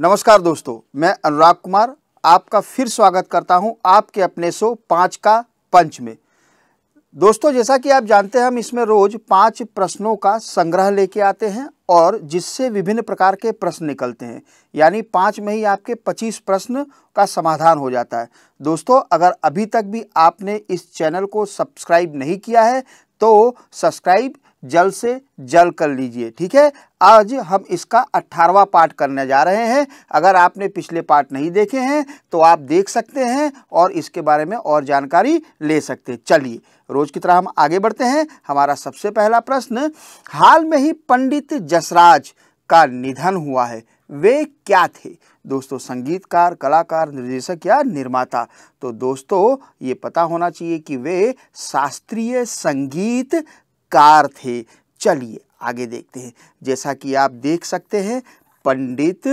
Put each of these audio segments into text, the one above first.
नमस्कार दोस्तों मैं अनुराग कुमार आपका फिर स्वागत करता हूं आपके अपने शो पाँच का पंच में दोस्तों जैसा कि आप जानते हैं हम इसमें रोज़ पांच प्रश्नों का संग्रह लेके आते हैं और जिससे विभिन्न प्रकार के प्रश्न निकलते हैं यानी पांच में ही आपके पच्चीस प्रश्न का समाधान हो जाता है दोस्तों अगर अभी तक भी आपने इस चैनल को सब्सक्राइब नहीं किया है तो सब्सक्राइब जल से जल कर लीजिए ठीक है आज हम इसका अट्ठारवा पार्ट करने जा रहे हैं अगर आपने पिछले पार्ट नहीं देखे हैं तो आप देख सकते हैं और इसके बारे में और जानकारी ले सकते हैं चलिए रोज की तरह हम आगे बढ़ते हैं हमारा सबसे पहला प्रश्न हाल में ही पंडित जसराज का निधन हुआ है वे क्या थे दोस्तों संगीतकार कलाकार निर्देशक या निर्माता तो दोस्तों ये पता होना चाहिए कि वे शास्त्रीय संगीत कार थे चलिए आगे देखते हैं जैसा कि आप देख सकते हैं पंडित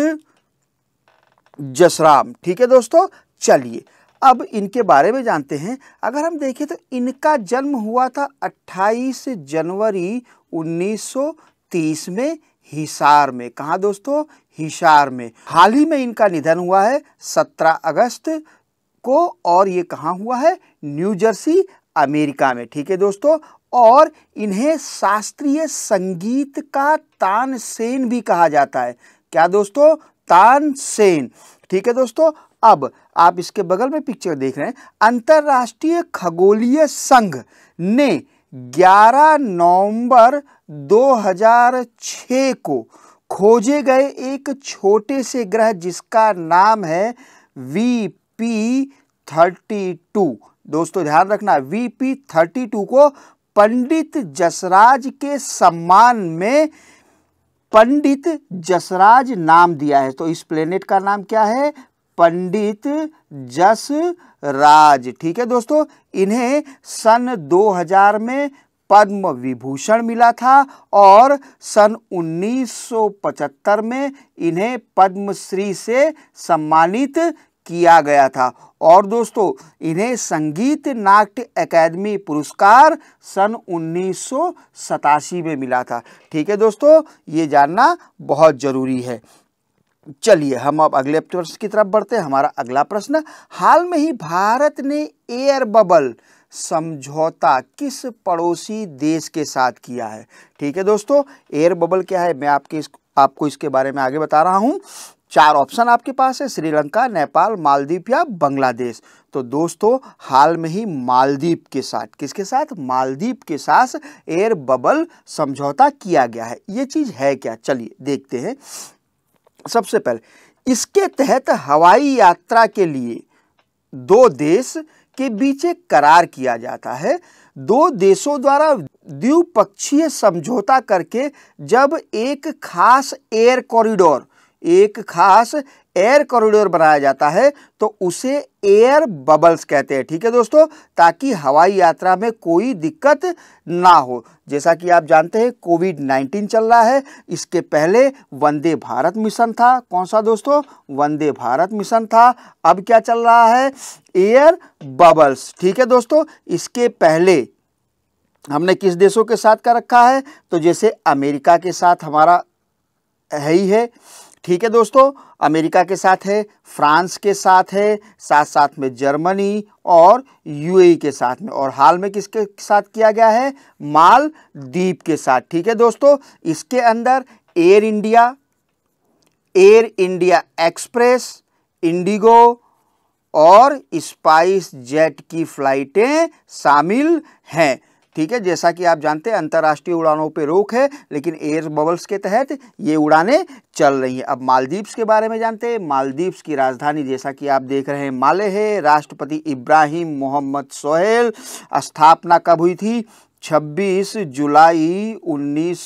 जसराम ठीक है दोस्तों चलिए अब इनके बारे में जानते हैं अगर हम देखें तो इनका जन्म हुआ था 28 जनवरी 1930 में हिसार में कहा दोस्तों हिसार में हाल ही में इनका निधन हुआ है 17 अगस्त को और ये कहाँ हुआ है न्यू जर्सी अमेरिका में ठीक है दोस्तों और इन्हें शास्त्रीय संगीत का तानसेन भी कहा जाता है क्या दोस्तों तानसेन ठीक है दोस्तों अब आप इसके बगल में पिक्चर देख रहे हैं अंतर्राष्ट्रीय खगोलीय संघ ने 11 नवंबर 2006 को खोजे गए एक छोटे से ग्रह जिसका नाम है वी पी थर्टी टू दोस्तों ध्यान रखना वी पी थर्टी टू को पंडित जसराज के सम्मान में पंडित जसराज नाम दिया है तो इस प्लेनेट का नाम क्या है पंडित जस राज ठीक है दोस्तों इन्हें सन 2000 में पद्म विभूषण मिला था और सन 1975 में इन्हें पद्मश्री से सम्मानित किया गया था और दोस्तों इन्हें संगीत नाट्य एकेडमी पुरस्कार सन उन्नीस में मिला था ठीक है दोस्तों ये जानना बहुत ज़रूरी है चलिए हम अब अगले प्रश्न की तरफ बढ़ते हैं हमारा अगला प्रश्न हाल में ही भारत ने एयर बबल समझौता किस पड़ोसी देश के साथ किया है ठीक है दोस्तों एयर बबल क्या है मैं आपके इस आपको इसके बारे में आगे बता रहा हूँ चार ऑप्शन आपके पास है श्रीलंका नेपाल मालदीप या बांग्लादेश तो दोस्तों हाल में ही मालदीप के साथ किसके साथ मालदीप के साथ एयर बबल समझौता किया गया है ये चीज़ है क्या चलिए देखते हैं सबसे पहले इसके तहत हवाई यात्रा के लिए दो देश के बीच एक करार किया जाता है दो देशों द्वारा द्विपक्षीय समझौता करके जब एक खास एयर कॉरिडोर एक खास एयर कॉरिडोर बनाया जाता है तो उसे एयर बबल्स कहते हैं ठीक है दोस्तों ताकि हवाई यात्रा में कोई दिक्कत ना हो जैसा कि आप जानते हैं कोविड 19 चल रहा है इसके पहले वंदे भारत मिशन था कौन सा दोस्तों वंदे भारत मिशन था अब क्या चल रहा है एयर बबल्स ठीक है दोस्तों इसके पहले हमने किस देशों के साथ कर रखा है तो जैसे अमेरिका के साथ हमारा है ही है ठीक है दोस्तों अमेरिका के साथ है फ्रांस के साथ है साथ साथ में जर्मनी और यूएई के साथ में और हाल में किसके साथ किया गया है माल के साथ ठीक है दोस्तों इसके अंदर Air India Air India Express IndiGo और स्पाइस जेट की फ्लाइटें शामिल हैं ठीक है जैसा कि आप जानते हैं अंतर्राष्ट्रीय उड़ानों पर रोक है लेकिन एयर बबल्स के तहत ये उड़ानें चल रही हैं अब मालदीव्स के बारे में जानते हैं मालदीव्स की राजधानी जैसा कि आप देख रहे हैं माले है राष्ट्रपति इब्राहिम मोहम्मद सोहेल स्थापना कब हुई थी 26 जुलाई उन्नीस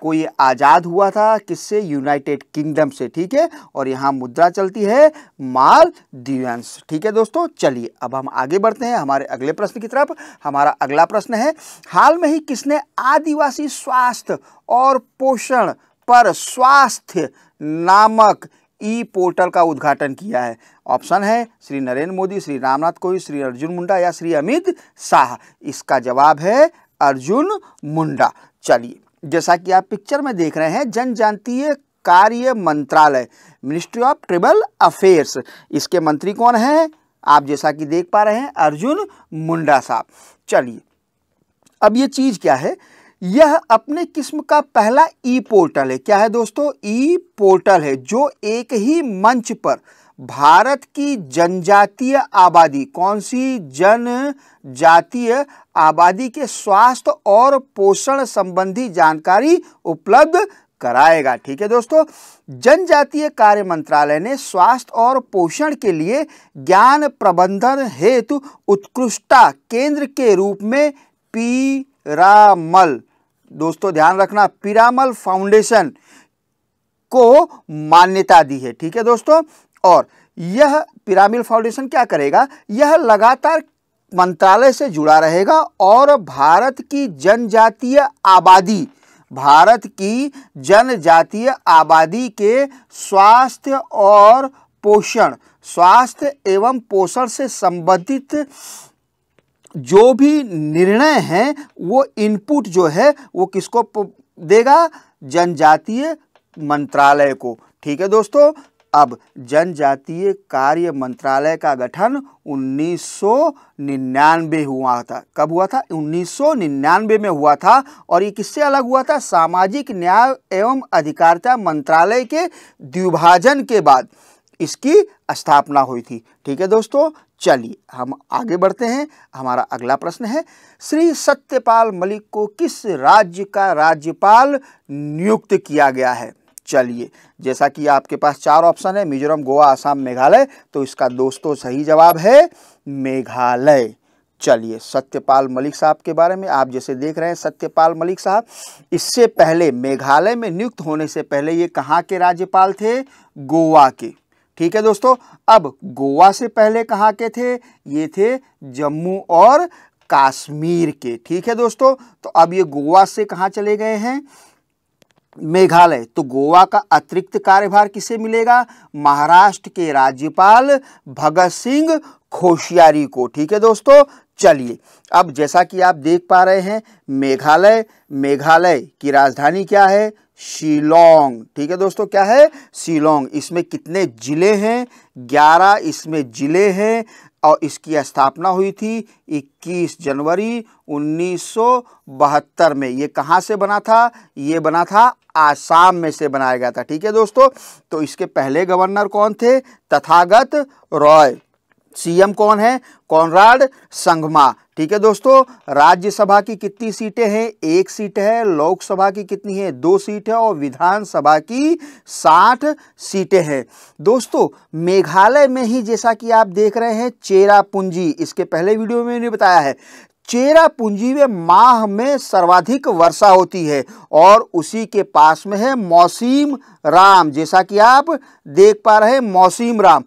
कोई आज़ाद हुआ था किससे यूनाइटेड किंगडम से ठीक है और यहाँ मुद्रा चलती है माल दिवस ठीक है दोस्तों चलिए अब हम आगे बढ़ते हैं हमारे अगले प्रश्न की तरफ हमारा अगला प्रश्न है हाल में ही किसने आदिवासी स्वास्थ्य और पोषण पर स्वास्थ्य नामक ई पोर्टल का उद्घाटन किया है ऑप्शन है श्री नरेंद्र मोदी श्री रामनाथ कोविंद श्री अर्जुन मुंडा या श्री अमित शाह इसका जवाब है अर्जुन मुंडा चलिए जैसा कि आप पिक्चर में देख रहे हैं जनजातीय कार्य मंत्रालय मिनिस्ट्री ऑफ ट्रिबल अफेयर्स इसके मंत्री कौन हैं आप जैसा कि देख पा रहे हैं अर्जुन मुंडा साहब चलिए अब ये चीज़ क्या है यह अपने किस्म का पहला ई पोर्टल है क्या है दोस्तों ई पोर्टल है जो एक ही मंच पर भारत की जनजातीय आबादी कौन सी जनजातीय आबादी के स्वास्थ्य और पोषण संबंधी जानकारी उपलब्ध कराएगा ठीक है दोस्तों जनजातीय कार्य मंत्रालय ने स्वास्थ्य और पोषण के लिए ज्ञान प्रबंधन हेतु उत्कृष्टता केंद्र के रूप में पीरामल दोस्तों ध्यान रखना पीरामल फाउंडेशन को मान्यता दी है ठीक है दोस्तों और यह पिरामिड फाउंडेशन क्या करेगा यह लगातार मंत्रालय से जुड़ा रहेगा और भारत की जनजातीय आबादी भारत की जनजातीय आबादी के स्वास्थ्य और पोषण स्वास्थ्य एवं पोषण से संबंधित जो भी निर्णय हैं वो इनपुट जो है वो किसको देगा जनजातीय मंत्रालय को ठीक है दोस्तों अब जनजातीय कार्य मंत्रालय का गठन 1999 हुआ था कब हुआ था 1999 में हुआ था और ये किससे अलग हुआ था सामाजिक न्याय एवं अधिकारिता मंत्रालय के द्विभाजन के बाद इसकी स्थापना हुई थी ठीक है दोस्तों चलिए हम आगे बढ़ते हैं हमारा अगला प्रश्न है श्री सत्यपाल मलिक को किस राज्य का राज्यपाल नियुक्त किया गया है चलिए जैसा कि आपके पास चार ऑप्शन है मिजोरम गोवा आसाम मेघालय तो इसका दोस्तों सही जवाब है मेघालय चलिए सत्यपाल मलिक साहब के बारे में आप जैसे देख रहे हैं सत्यपाल मलिक साहब इससे पहले मेघालय में नियुक्त होने से पहले ये कहाँ के राज्यपाल थे गोवा के ठीक है दोस्तों अब गोवा से पहले कहाँ के थे ये थे जम्मू और काश्मीर के ठीक है दोस्तों तो अब ये गोवा से कहाँ चले गए हैं मेघालय तो गोवा का अतिरिक्त कार्यभार किसे मिलेगा महाराष्ट्र के राज्यपाल भगत सिंह खोशियारी को ठीक है दोस्तों चलिए अब जैसा कि आप देख पा रहे हैं मेघालय मेघालय की राजधानी क्या है शिलोंग ठीक है दोस्तों क्या है शिलोंग इसमें कितने ज़िले हैं ग्यारह इसमें ज़िले हैं और इसकी स्थापना हुई थी 21 जनवरी 1972 में ये कहाँ से बना था ये बना था आसाम में से बनाया गया था ठीक है दोस्तों तो इसके पहले गवर्नर कौन थे तथागत रॉय सीएम कौन है कॉनराड संगमा ठीक है दोस्तों राज्यसभा की कितनी सीटें हैं एक सीट है लोकसभा की कितनी है दो सीट है और विधानसभा की साठ सीटें हैं दोस्तों मेघालय में ही जैसा कि आप देख रहे हैं चेरापूंजी इसके पहले वीडियो में मैंने बताया है चेरा पूंजी में माह में सर्वाधिक वर्षा होती है और उसी के पास में है मौसीम राम जैसा कि आप देख पा रहे हैं मौसीम राम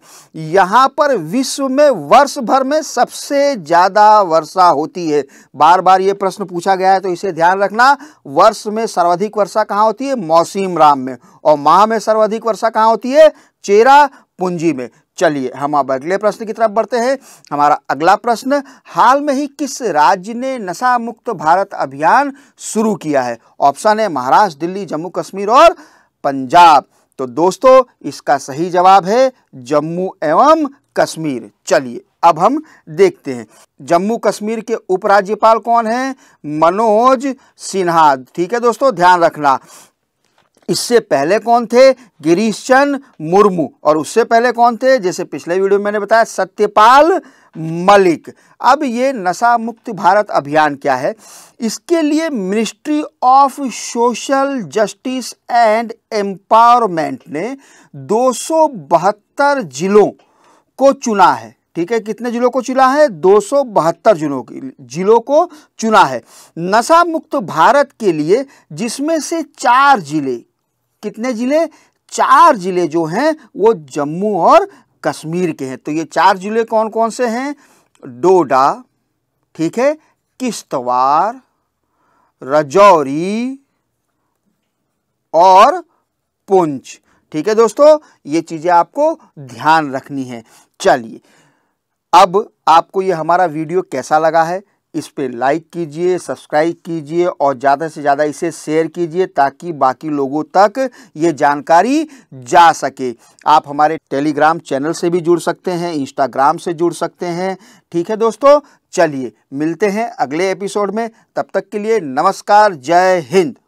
यहाँ पर विश्व में वर्ष भर में सबसे ज़्यादा वर्षा होती है बार बार ये प्रश्न पूछा गया है तो इसे ध्यान रखना वर्ष में सर्वाधिक वर्षा कहाँ होती है मौसीम राम में और माह में सर्वाधिक वर्षा कहाँ होती है चेरा पूंजी में चलिए हम अब अगले प्रश्न की तरफ बढ़ते हैं हमारा अगला प्रश्न हाल में ही किस राज्य ने नशा मुक्त भारत अभियान शुरू किया है ऑप्शन है महाराष्ट्र दिल्ली जम्मू कश्मीर और पंजाब तो दोस्तों इसका सही जवाब है जम्मू एवं कश्मीर चलिए अब हम देखते हैं जम्मू कश्मीर के उपराज्यपाल कौन हैं मनोज सिन्हा ठीक है दोस्तों ध्यान रखना इससे पहले कौन थे गिरीश चंद मुर्मू और उससे पहले कौन थे जैसे पिछले वीडियो में मैंने बताया सत्यपाल मलिक अब ये नशा मुक्त भारत अभियान क्या है इसके लिए ministry of social justice and empowerment ने दो जिलों को चुना है ठीक है कितने जिलों को चुना है दो जिलों की जिलों को चुना है नशा मुक्त भारत के लिए जिसमें से चार जिले कितने ज़िले चार ज़िले जो हैं वो जम्मू और कश्मीर के हैं तो ये चार ज़िले कौन कौन से हैं डोडा ठीक है किश्तवाड़ रजौरी और पुंछ ठीक है दोस्तों ये चीज़ें आपको ध्यान रखनी है चलिए अब आपको ये हमारा वीडियो कैसा लगा है इस पर लाइक कीजिए सब्सक्राइब कीजिए और ज़्यादा से ज़्यादा इसे शेयर कीजिए ताकि बाकी लोगों तक ये जानकारी जा सके आप हमारे टेलीग्राम चैनल से भी जुड़ सकते हैं इंस्टाग्राम से जुड़ सकते हैं ठीक है दोस्तों चलिए मिलते हैं अगले एपिसोड में तब तक के लिए नमस्कार जय हिंद